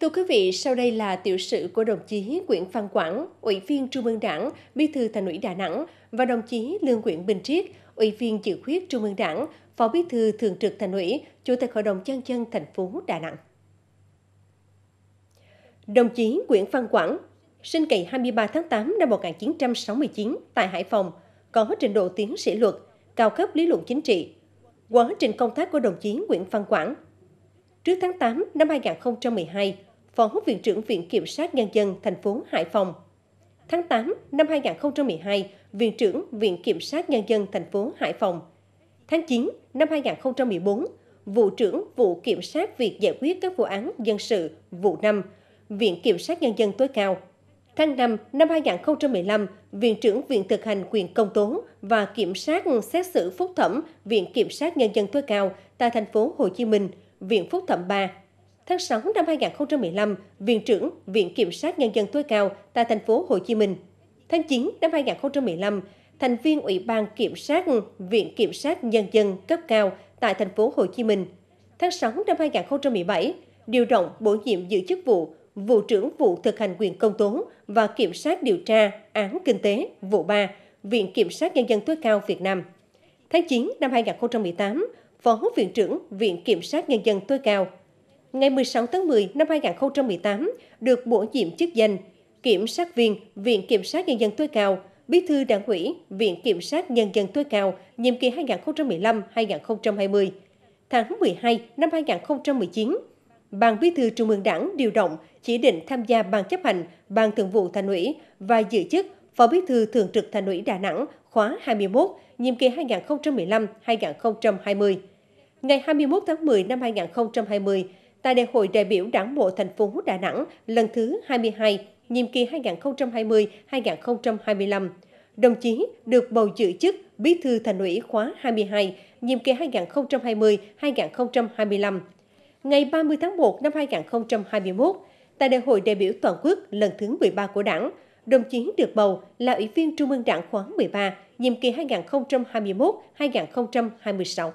Thưa quý vị, sau đây là tiểu sử của đồng chí Nguyễn Văn Quảng, Ủy viên Trung ương Đảng, Bí thư Thành ủy Đà Nẵng và đồng chí Lương Nguyễn Bình Triết, Ủy viên Dự khuyết Trung ương Đảng, Phó Bí thư Thường trực Thành ủy, Chủ tịch Hội đồng nhân dân thành phố Đà Nẵng. Đồng chí Nguyễn Văn Quảng, sinh ngày 23 tháng 8 năm 1969 tại Hải Phòng, có trình độ tiến sĩ luật, cao cấp lý luận chính trị. Quá trình công tác của đồng chí Nguyễn Văn Quảng Trước tháng 8 năm 2012, Phó Viện trưởng Viện Kiểm sát Nhân dân thành phố Hải Phòng. Tháng 8 năm 2012, Viện trưởng Viện Kiểm sát Nhân dân thành phố Hải Phòng. Tháng 9 năm 2014, Vụ trưởng Vụ Kiểm sát việc giải quyết các vụ án dân sự vụ 5, Viện Kiểm sát Nhân dân tối cao. Tháng 5 năm 2015, Viện trưởng Viện thực hành quyền công tố và Kiểm sát xét xử phúc thẩm Viện Kiểm sát Nhân dân tối cao tại thành phố Hồ Chí Minh, Viện Phúc thẩm 3 tháng 6 năm 2015, Viện trưởng Viện Kiểm sát Nhân dân tối cao tại thành phố Hồ Chí Minh. Tháng 9 năm 2015, thành viên Ủy ban Kiểm sát Viện Kiểm sát Nhân dân cấp cao tại thành phố Hồ Chí Minh. Tháng 6 năm 2017, điều động bổ nhiệm giữ chức vụ Vụ trưởng Vụ thực hành quyền công tố và Kiểm sát điều tra án kinh tế vụ 3, Viện Kiểm sát Nhân dân tối cao Việt Nam. Tháng 9 năm 2018, Phó Viện trưởng Viện Kiểm sát Nhân dân tối cao ngày 16 tháng 10 năm 2018 được bổ nhiệm chức danh Kiểm sát viên Viện Kiểm sát Nhân dân tối cao, Bí thư Đảng ủy Viện Kiểm sát Nhân dân tối cao nhiệm kỳ 2015-2020. Tháng 12 năm 2019, Ban Bí thư Trung ương Đảng điều động chỉ định tham gia Ban chấp hành, Ban thường vụ Thành ủy và giữ chức Phó Bí thư Thường trực Thành ủy Đà Nẵng khóa 21, nhiệm kỳ 2015-2020. Ngày 21 tháng 10 năm 2020, tại Đại hội đại biểu Đảng bộ thành phố Đà Nẵng lần thứ 22, nhiệm kỳ 2020-2025. Đồng chí được bầu giữ chức Bí thư Thành ủy khóa 22, nhiệm kỳ 2020-2025. Ngày 30 tháng 1 năm 2021, tại Đại hội đại biểu toàn quốc lần thứ 13 của Đảng, đồng chí được bầu là Ủy viên Trung ương Đảng khóa 13, nhiệm kỳ 2021-2026.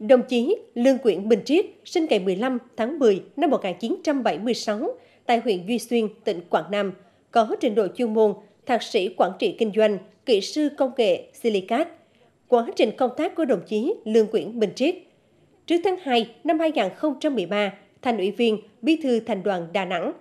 Đồng chí Lương Quyển Bình Triết sinh ngày 15 tháng 10 năm 1976 tại huyện Duy Xuyên, tỉnh Quảng Nam, có trình độ chuyên môn Thạc sĩ Quản trị Kinh doanh, Kỹ sư Công nghệ Silicat. Quá trình công tác của đồng chí Lương Quyển Bình Triết. Trước tháng 2 năm 2013, thành ủy viên Bí thư Thành đoàn Đà Nẵng.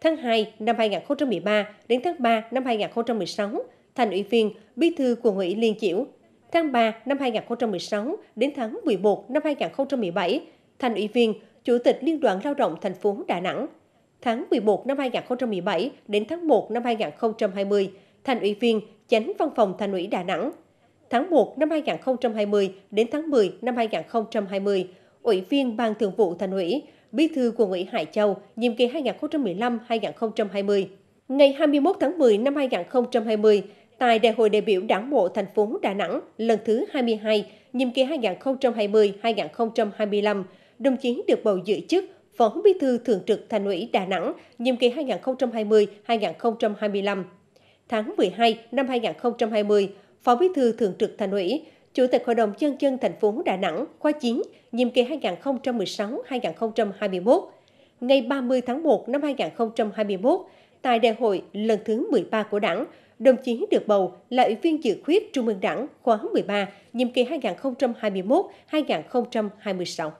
Tháng 2 năm 2013 đến tháng 3 năm 2016, thành ủy viên Bí thư Quận ủy Liên Chiểu tháng 3 năm 2016 đến tháng 11 năm 2017, thành ủy viên, Chủ tịch Liên đoàn Lao động thành phố Đà Nẵng. Tháng 11 năm 2017 đến tháng 1 năm 2020, thành ủy viên, Chánh Văn phòng Thành ủy Đà Nẵng. Tháng 1 năm 2020 đến tháng 10 năm 2020, Ủy viên Ban Thường vụ Thành ủy, Bí thư Quận ủy Hải Châu, nhiệm kỳ 2015-2020. Ngày 21 tháng 10 năm 2020, tại Đại hội đại biểu Đảng bộ thành phố Đà Nẵng lần thứ 22, nhiệm kỳ 2020-2025, đồng chí được bầu giữ chức Phó Bí thư Thường trực Thành ủy Đà Nẵng, nhiệm kỳ 2020-2025. Tháng 12 năm 2020, Phó Bí thư Thường trực Thành ủy, Chủ tịch Hội đồng Nhân dân thành phố Đà Nẵng khóa 9, nhiệm kỳ 2016-2021, ngày 30 tháng 1 năm 2021, tại đại hội lần thứ 13 của Đảng, đồng chí được bầu là Ủy viên dự khuyết Trung ương Đảng khóa 13, nhiệm kỳ 2021-2026.